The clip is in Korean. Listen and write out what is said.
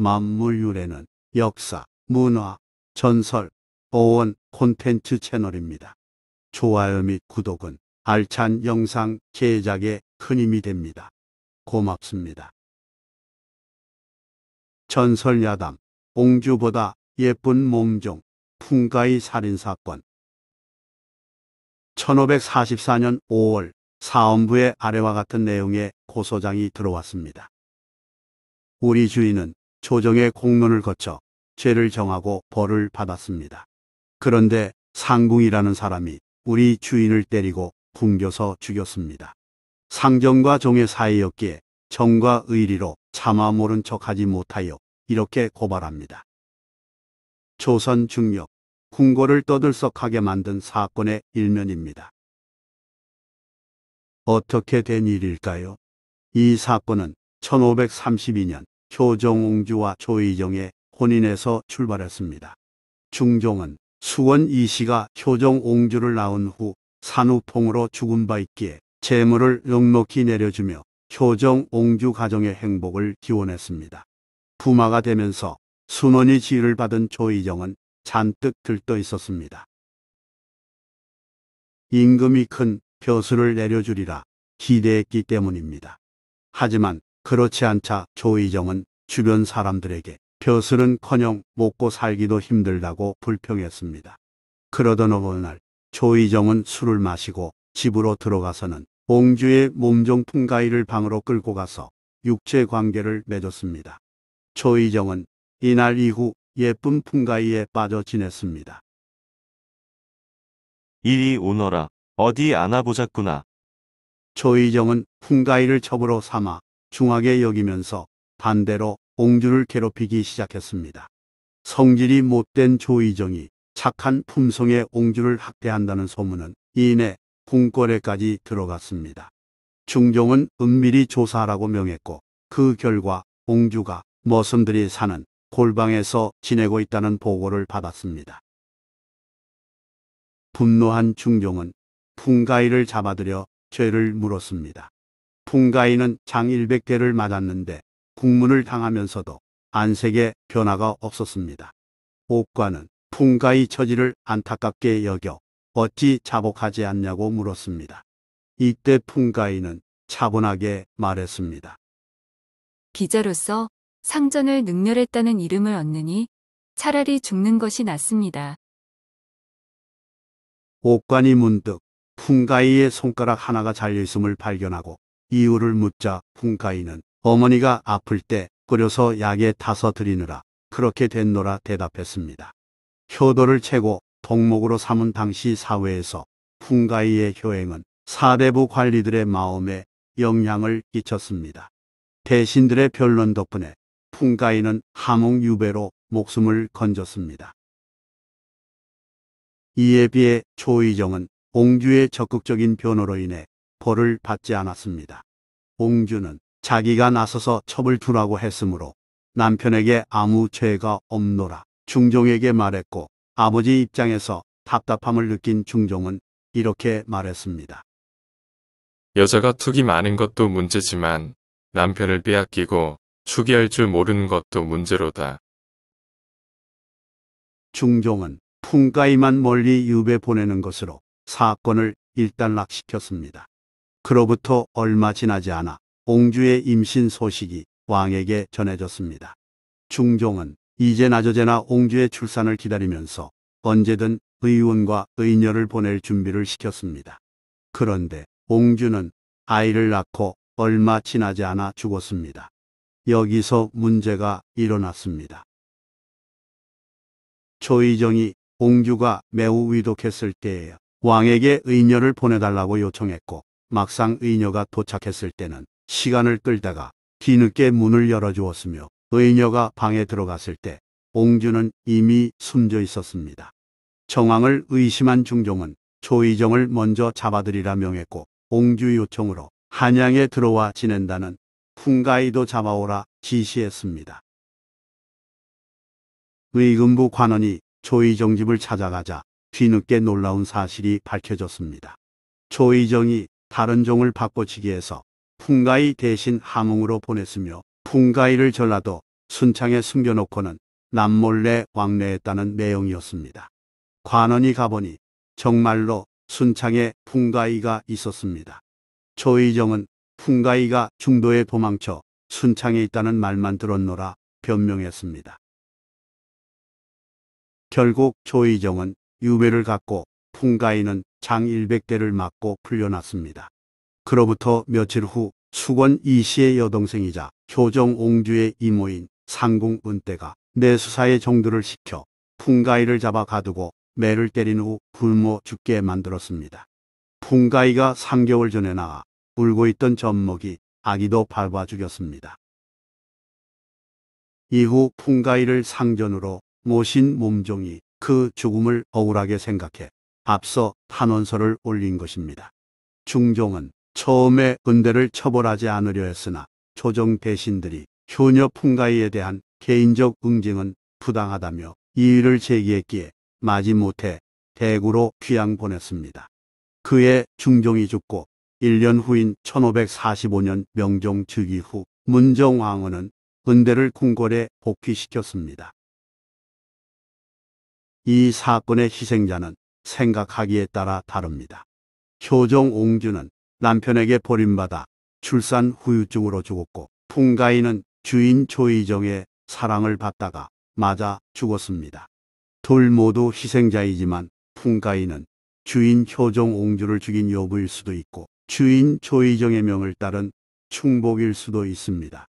만물 유래는 역사, 문화, 전설, 어원, 콘텐츠 채널입니다. 좋아요 및 구독은 알찬 영상 제작에 큰 힘이 됩니다. 고맙습니다. 전설 야담, 옹주보다 예쁜 몸종, 풍가의 살인사건 1544년 5월 사원부의 아래와 같은 내용의 고소장이 들어왔습니다. 우리 주인은 조정의 공론을 거쳐 죄를 정하고 벌을 받았습니다. 그런데 상궁이라는 사람이 우리 주인을 때리고 굶겨서 죽였습니다. 상정과 종의 사이였기에 정과 의리로 차마 모른 척하지 못하여 이렇게 고발합니다. 조선 중력, 궁궐을 떠들썩하게 만든 사건의 일면입니다. 어떻게 된 일일까요? 이 사건은 1532년 효정옹주와 조의정의 혼인에서 출발했습니다. 중종은 수원 이씨가 효정옹주를 낳은 후 산후통으로 죽은 바 있기에 재물을 넉넉히 내려주며 효정옹주 가정의 행복을 기원했습니다. 부마가 되면서 순원이 지휘를 받은 조의정은 잔뜩 들떠 있었습니다. 임금이 큰 벼슬을 내려주리라 기대했기 때문입니다. 하지만 그렇지 않자 조의정은 주변 사람들에게 벼슬은커녕 먹고 살기도 힘들다고 불평했습니다. 그러던 어느 날 조이정은 술을 마시고 집으로 들어가서는 옹주의 몸종 풍가이를 방으로 끌고 가서 육체 관계를 맺었습니다. 조이정은 이날 이후 예쁜 풍가이에 빠져 지냈습니다. 이리 오너라. 어디 안아보자꾸나. 조이정은 풍가이를 첩으로 삼아 중하게 여기면서 반대로 옹주를 괴롭히기 시작했습니다. 성질이 못된 조이정이 착한 품성의 옹주를 학대한다는 소문은 이내 궁궐에까지 들어갔습니다. 중종은 은밀히 조사하라고 명했고 그 결과 옹주가 머슴들이 사는 골방에서 지내고 있다는 보고를 받았습니다. 분노한 중종은 풍가이를 잡아들여 죄를 물었습니다. 풍가이는 장 100대를 맞았는데 국문을 당하면서도 안색의 변화가 없었습니다. 옥관은 풍가의 처지를 안타깝게 여겨 어찌 자복하지 않냐고 물었습니다. 이때 풍가이는 차분하게 말했습니다. 기자로서 상전을 능멸했다는 이름을 얻느니 차라리 죽는 것이 낫습니다. 옥관이 문득 풍가이의 손가락 하나가 잘려있음을 발견하고 이유를 묻자 풍가이는 어머니가 아플 때 끓여서 약에 타서 드리느라 그렇게 됐노라 대답했습니다. 효도를 채고 덕목으로 삼은 당시 사회에서 풍가이의 효행은 사대부 관리들의 마음에 영향을 끼쳤습니다. 대신들의 변론 덕분에 풍가이는 함흥유배로 목숨을 건졌습니다. 이에 비해 조의정은 옹주의 적극적인 변호로 인해 벌을 받지 않았습니다. 옹주는 자기가 나서서 첩을 두라고 했으므로 남편에게 아무 죄가 없노라 중종에게 말했고 아버지 입장에서 답답함을 느낀 중종은 이렇게 말했습니다. 여자가 투기 많은 것도 문제지만 남편을 빼앗기고 추기할 줄 모르는 것도 문제로다. 중종은 풍가이만 멀리 유배 보내는 것으로 사건을 일단락시켰습니다. 그로부터 얼마 지나지 않아 공주의 임신 소식이 왕에게 전해졌습니다. 중종은 이제나 저제나 옹주의 출산을 기다리면서 언제든 의원과 의녀를 보낼 준비를 시켰습니다. 그런데 옹주는 아이를 낳고 얼마 지나지 않아 죽었습니다. 여기서 문제가 일어났습니다. 조의정이 옹주가 매우 위독했을 때에 왕에게 의녀를 보내달라고 요청했고 막상 의녀가 도착했을 때는 시간을 끌다가 뒤늦게 문을 열어주었으며 의녀가 방에 들어갔을 때 옹주는 이미 숨져 있었습니다. 정황을 의심한 중종은 조의정을 먼저 잡아들이라 명했고 옹주 요청으로 한양에 들어와 지낸다는 풍가이도 잡아오라 지시했습니다. 의금부 관원이 조의정 집을 찾아가자 뒤늦게 놀라운 사실이 밝혀졌습니다. 조의정이 다른 종을 바꿔치기해서 풍가이 대신 함흥으로 보냈으며 풍가이를 전라도 순창에 숨겨놓고는 남몰래 왕래했다는 내용이었습니다. 관원이 가보니 정말로 순창에 풍가이가 있었습니다. 조의정은 풍가이가 중도에 도망쳐 순창에 있다는 말만 들었노라 변명했습니다. 결국 조의정은 유배를 갖고 풍가이는 장 100대를 맞고 풀려났습니다. 그로부터 며칠 후 수건 이씨의 여동생이자 효정 옹주의 이모인 상궁 은때가 내수사의 정두를 시켜 풍가이를 잡아 가두고 매를 때린 후 굶어 죽게 만들었습니다. 풍가이가 3개월 전에 나와 울고 있던 젖먹이 아기도 밟아 죽였습니다. 이후 풍가이를 상전으로 모신 몸종이 그 죽음을 억울하게 생각해 앞서 탄원서를 올린 것입니다. 중종은 처음에 군대를 처벌하지 않으려 했으나 조정 대신들이 효녀 풍가이에 대한 개인적 응징은 부당하다며 이의를 제기했기에 마지못해 대구로 귀양 보냈습니다. 그의 중종이 죽고 1년 후인 1545년 명종 즉위 후 문정왕후는 은대를 궁궐에 복귀시켰습니다. 이 사건의 희생자는 생각하기에 따라 다릅니다. 효정 옹주는 남편에게 버림받아 출산 후유증으로 죽었고 풍가인은 주인 조이정의 사랑을 받다가 맞아 죽었습니다. 둘 모두 희생자이지만 풍가인은 주인 효종 옹주를 죽인 여부일 수도 있고 주인 조이정의 명을 따른 충복일 수도 있습니다.